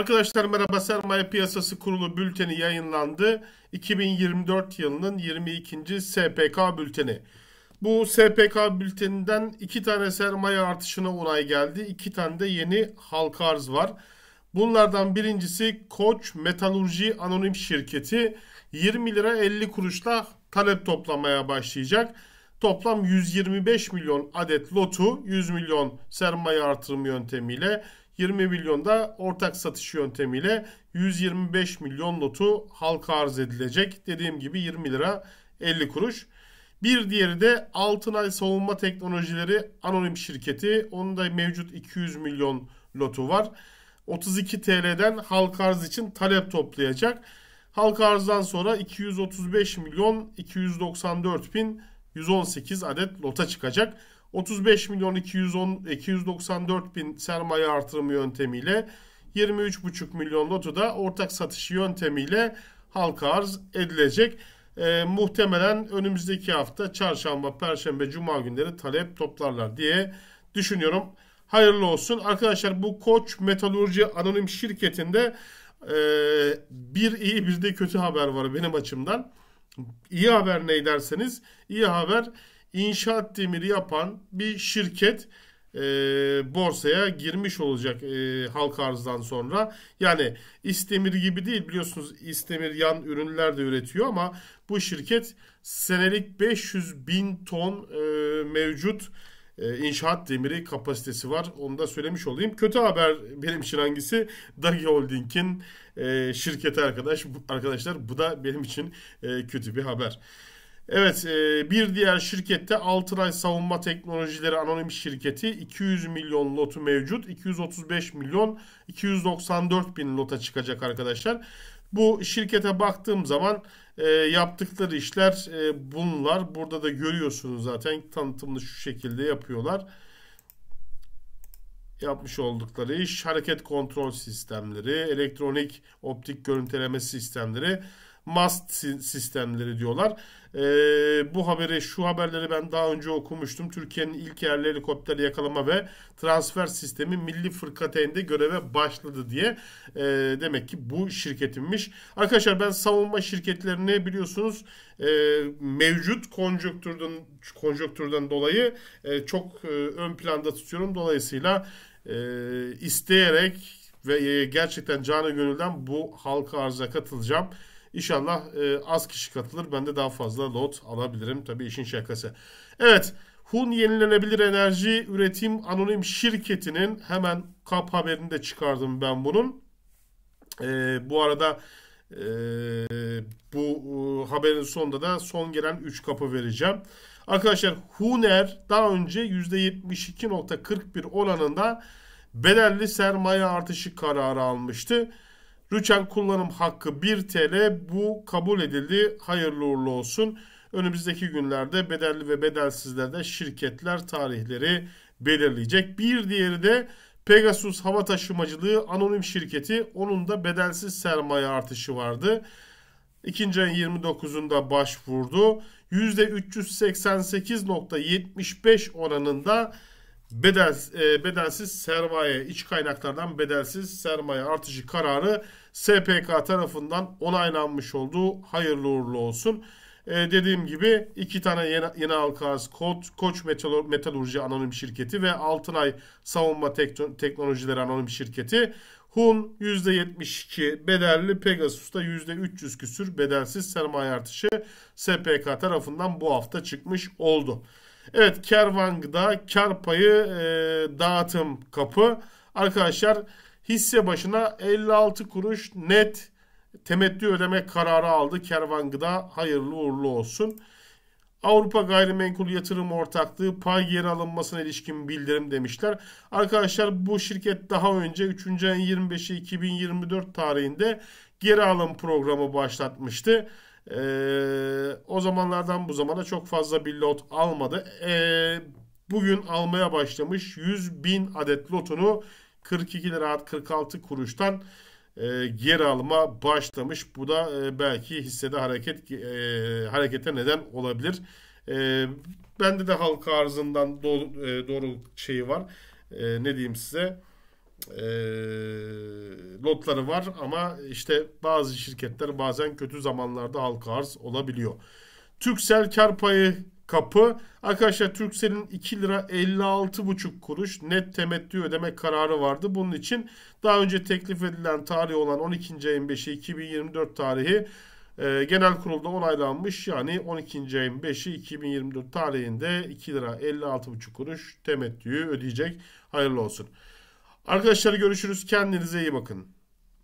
Arkadaşlar merhaba sermaye piyasası kurulu bülteni yayınlandı. 2024 yılının 22. SPK bülteni. Bu SPK bülteninden iki tane sermaye artışına onay geldi. iki tane de yeni halka arz var. Bunlardan birincisi Koç Metalurji Anonim Şirketi 20 lira 50 kuruşla talep toplamaya başlayacak. Toplam 125 milyon adet lotu 100 milyon sermaye artırımı yöntemiyle 20 milyonda ortak satış yöntemiyle 125 milyon lotu halka arz edilecek. Dediğim gibi 20 lira 50 kuruş. Bir diğeri de Altınay Savunma Teknolojileri Anonim Şirketi. Onun da mevcut 200 milyon lotu var. 32 TL'den halka arz için talep toplayacak. Halka arzdan sonra 235 milyon 294 bin 118 adet lota çıkacak. 35 milyon 210 294 bin sermaye artırımı yöntemiyle 23,5 milyon lotu da ortak satışı yöntemiyle halka arz edilecek. E, muhtemelen önümüzdeki hafta çarşamba, perşembe, cuma günleri talep toplarlar diye düşünüyorum. Hayırlı olsun. Arkadaşlar bu Koç Metalurji Anonim Şirketi'nde e, bir iyi bir de kötü haber var benim açımdan. İyi haber ne derseniz iyi haber inşaat demiri yapan bir şirket e, borsaya girmiş olacak e, halk arzdan sonra. Yani İstemir gibi değil biliyorsunuz İstemir yan ürünler de üretiyor ama bu şirket senelik 500 bin ton e, mevcut e, inşaat demiri kapasitesi var. Onu da söylemiş olayım. Kötü haber benim için hangisi? Dagi Holding'in e, şirketi arkadaş arkadaşlar bu da benim için e, kötü bir haber. Evet e, bir diğer şirkette Altıray Savunma Teknolojileri Anonim Şirketi 200 milyon lotu mevcut. 235 milyon 294 bin lota çıkacak arkadaşlar. Bu şirkete baktığım zaman e, yaptıkları işler e, bunlar. Burada da görüyorsunuz zaten tanıtımını şu şekilde yapıyorlar. Yapmış oldukları iş hareket kontrol sistemleri, elektronik optik görüntüleme sistemleri must sistemleri diyorlar. E, bu haberi şu haberleri ben daha önce okumuştum. Türkiye'nin ilk yerli helikopter yakalama ve transfer sistemi milli fırkateynde göreve başladı diye e, demek ki bu şirketinmiş. Arkadaşlar ben savunma şirketlerini biliyorsunuz e, mevcut konjonktürden, konjonktürden dolayı e, çok e, ön planda tutuyorum. Dolayısıyla e, isteyerek ve gerçekten canı gönülden bu halka arza katılacağım. İnşallah e, az kişi katılır. Ben de daha fazla lot alabilirim. Tabii işin şakası. Evet. Hun Yenilenebilir Enerji Üretim Anonim Şirketi'nin hemen kap haberini de çıkardım ben bunun. E, bu arada e, bu e, haberin sonunda da son gelen 3 kapı vereceğim. Arkadaşlar Huner daha önce %72.41 oranında bedelli sermaye artışı kararı almıştı. Rüçen kullanım hakkı 1 TL. Bu kabul edildi. Hayırlı uğurlu olsun. Önümüzdeki günlerde bedelli ve bedelsizlerde şirketler tarihleri belirleyecek. Bir diğeri de Pegasus hava taşımacılığı anonim şirketi. Onun da bedelsiz sermaye artışı vardı. 2. ayın 29'unda başvurdu. %388.75 oranında bedel, e, bedelsiz sermaye, iç kaynaklardan bedelsiz sermaye artışı kararı SPK tarafından onaylanmış olduğu hayırlı uğurlu olsun. E, dediğim gibi iki tane yeni, yeni Alkaz, Koç, Koç Metalurji Anonim Şirketi ve Altınay Savunma Teknolojileri Anonim Şirketi. Hun %72 bedelli, Pegasus'ta %300 küsür bedelsiz sermaye artışı SPK tarafından bu hafta çıkmış oldu. Evet Kervang'da kar payı e, dağıtım kapı. Arkadaşlar hisse başına 56 kuruş net temettü ödeme kararı aldı. Kervan Gıda hayırlı uğurlu olsun. Avrupa Gayrimenkul Yatırım Ortaklığı pay geri alınmasına ilişkin bildirim demişler. Arkadaşlar bu şirket daha önce 3. ayın 25'i 2024 tarihinde geri alım programı başlatmıştı. Ee, o zamanlardan bu zamana çok fazla bir lot almadı. Ee, bugün almaya başlamış 100 bin adet lotunu 42 lira 46 kuruştan e, geri alma başlamış. Bu da e, belki hissede hareket e, harekete neden olabilir. E, bende de halka arzından doğru, e, doğru şeyi var. E, ne diyeyim size? E, lotları var ama işte bazı şirketler bazen kötü zamanlarda halka arz olabiliyor. Türksel kar payı kapı. Arkadaşlar Turkcell'in 2 lira 56.5 kuruş net temettü ödeme kararı vardı. Bunun için daha önce teklif edilen tarih olan 12. ayın 5'i 2024 tarihi e, genel kurulda onaylanmış. Yani 12. ayın 5'i 2024 tarihinde 2 lira 56.5 kuruş temettüyü ödeyecek. Hayırlı olsun. Arkadaşlar görüşürüz. Kendinize iyi bakın.